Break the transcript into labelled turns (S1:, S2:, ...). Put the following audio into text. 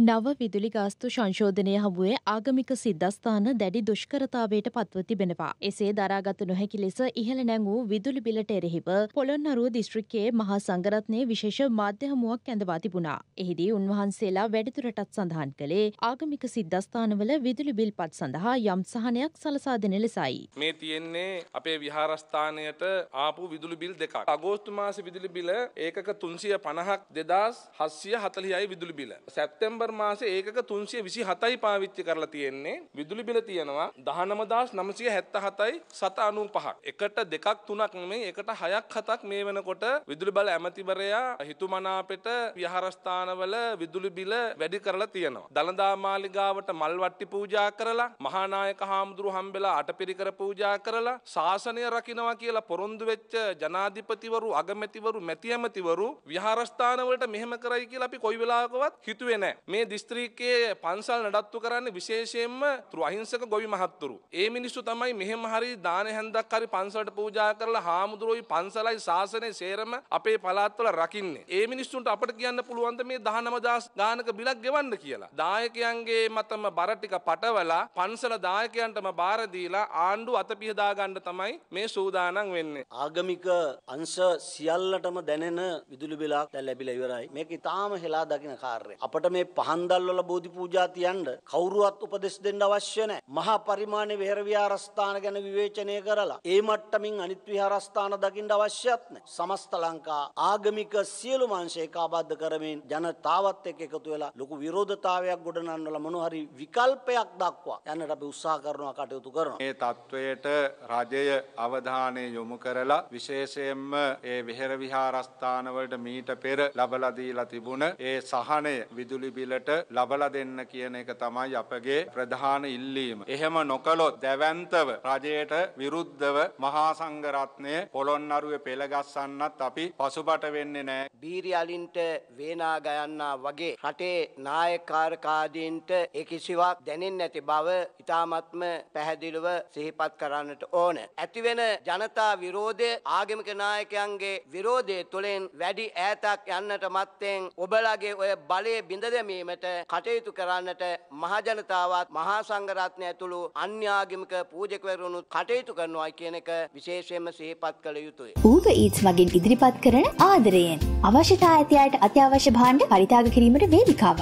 S1: නව විදුලි ගාස්තු සංශෝධනය හමුවේ ආගමික සිද්ධස්ථාන දැඩි දුෂ්කරතාවයට පත්ව තිබෙනවා. එසේ දරාගත නොහැකි ලෙස ඉහළ නැංවූ විදුලි බිලට එරෙහිව පොළොන්නරුව දිස්ත්‍රික්කයේ මහා සංගරත්නයේ විශේෂ මාධ්‍ය හමුවක් ඇඳවා තිබුණා. එහිදී උන්වහන්සේලා වැඩිදුරටත් සඳහන් කළේ ආගමික සිද්ධස්ථානවල විදුලි බිල්පත් සඳහා යම් සහනයක් සලසා දෙන ලෙසයි.
S2: මේ තියෙන්නේ අපේ විහාරස්ථානයට ආපු විදුලි බිල් දෙකක්. අගෝස්තු මාසේ විදුලි බිල ඒකක 350ක් 2740යි විදුලි බිල. සැප්තැම්බර් සැප්තැම්බර් මාසේ ඒකක 327යි පාවිච්චි කරලා තියෙන්නේ. විදුලි බිල තියෙනවා 19977යි 795ක්. එකට දෙකක් තුනක් නෙමෙයි එකට හයක් හතක් මේ වෙනකොට විදුලි බල ඇමතිවරයා හිතුමනාපෙට විහාරස්ථානවල විදුලි බිල වැඩි කරලා තියෙනවා. දලදා මාලිගාවට මල් වට්ටි පූජා කරලා මහානායක හාමුදුරු හම්බෙලා අටපිරිකර පූජා කරලා ශාසනය රකින්නවා කියලා පොරොන්දු වෙච්ච ජනාධිපතිවරු අගමැතිවරු මැති ඇමතිවරු විහාරස්ථානවලට මෙහෙම කරයි කියලා අපි කොයි වෙලාවකවත් හිතුවේ නැහැ. මේ දිස්ත්‍රික්කයේ පන්සල් නඩත්තු කරන්නේ විශේෂයෙන්ම තුරු අහිංසක ගොවි මහත්තුරු. ඒ මිනිස්සු තමයි මෙහෙම හරි දාන හැන්දක් හරි පන්සලට පූජා කරලා හාමුදුරුවෝයි පන්සලයි ශාසනය සේරම අපේ පළාත්වල රකින්නේ. ඒ මිනිස්සුන්ට අපට කියන්න පුළුවන් මේ 19000 ගානක බිලක් ගෙවන්න කියලා. දායකයන්ගේ මතම බර ටික පටවලා පන්සල දායකයන්ටම
S3: බාර දීලා ආණ්ඩු අතපිහ දා ගන්න තමයි මේ සූදානම් වෙන්නේ. ආගමික අංශ සියල්ලටම දැනෙන විදුලි බිලක් දැන් ලැබිලා ඉවරයි. මේක ඊටාම හෙලා දකින්න කාර්යය. අපිට මේ පහ හන්දල්වල බෝධි පූජා තියන්න කවුරුවත් උපදෙස් දෙන්න අවශ්‍ය නැහැ. මහා පරිමාණ විහෙර විහාරස්ථාන ගැන විවේචනය කරලා ඒ මට්ටමින් අනිත් විහාරස්ථාන දකින්න අවශ්‍යත් නැහැ. සමස්ත ලංකා ආගමික සියලුම අංශ ඒකාබද්ධ කරමින් ජනතාවත් එක්ක එකතු වෙලා ලොකු විරෝධතාවයක් ගොඩනන්වලා මොන හරි විකල්පයක් දක්වා යන්නට අපි උත්සාහ කරනවා
S4: කටයුතු කරනවා. මේ තත්වයට රජය අවධානය යොමු කරලා විශේෂයෙන්ම ඒ විහෙර විහාරස්ථානවලට මීට පෙර ලබලා දීලා තිබුණ ඒ සහනය විදුලි බිල තැසිලට ලබලා දෙන්න කියන එක තමයි අපගේ ප්‍රධාන ඉල්ලීම. එහෙම නොකළොත් දැවැන්තව රජයට විරුද්ධව මහා සංඝරත්නය පොළොන්නරුවේ පෙළගස්සන්නත් අපි පසුබට වෙන්නේ නැහැ.
S5: බීරියලින්ට වේනා ගයන්නා වගේ රටේ නායකකාරකාදීන්ට ඒ කිසිවක් දැනෙන්නේ නැති බව ඉතාමත්ම පැහැදිලිව සිහිපත් කරන්නට ඕන. ඇතිවෙන ජනතා විරෝධය ආගමික නායකයන්ගේ විරෝධය තුළින් වැඩි ඈතක් යන්නට මත්තෙන් ඔබලගේ ඔය බලය බිඳ දෙමී කිරීමට කටයුතු කරන්නට මහජනතාවත් මහා සංඝරත්නය ඇතුළු අන්‍යාගමික පූජකවරුණුත් කටයුතු කරනවා කියන එක විශේෂයෙන්ම සිහිපත් කළ යුතුයි.
S1: ඌබ ඊට්ස් වගේ ඉදිරිපත් කරන ආදරයෙන් අවශ්‍යතා ඇති අයට අත්‍යවශ්‍ය භාණ්ඩ පරිත්‍යාග කිරීමට
S5: වේදිකාවක්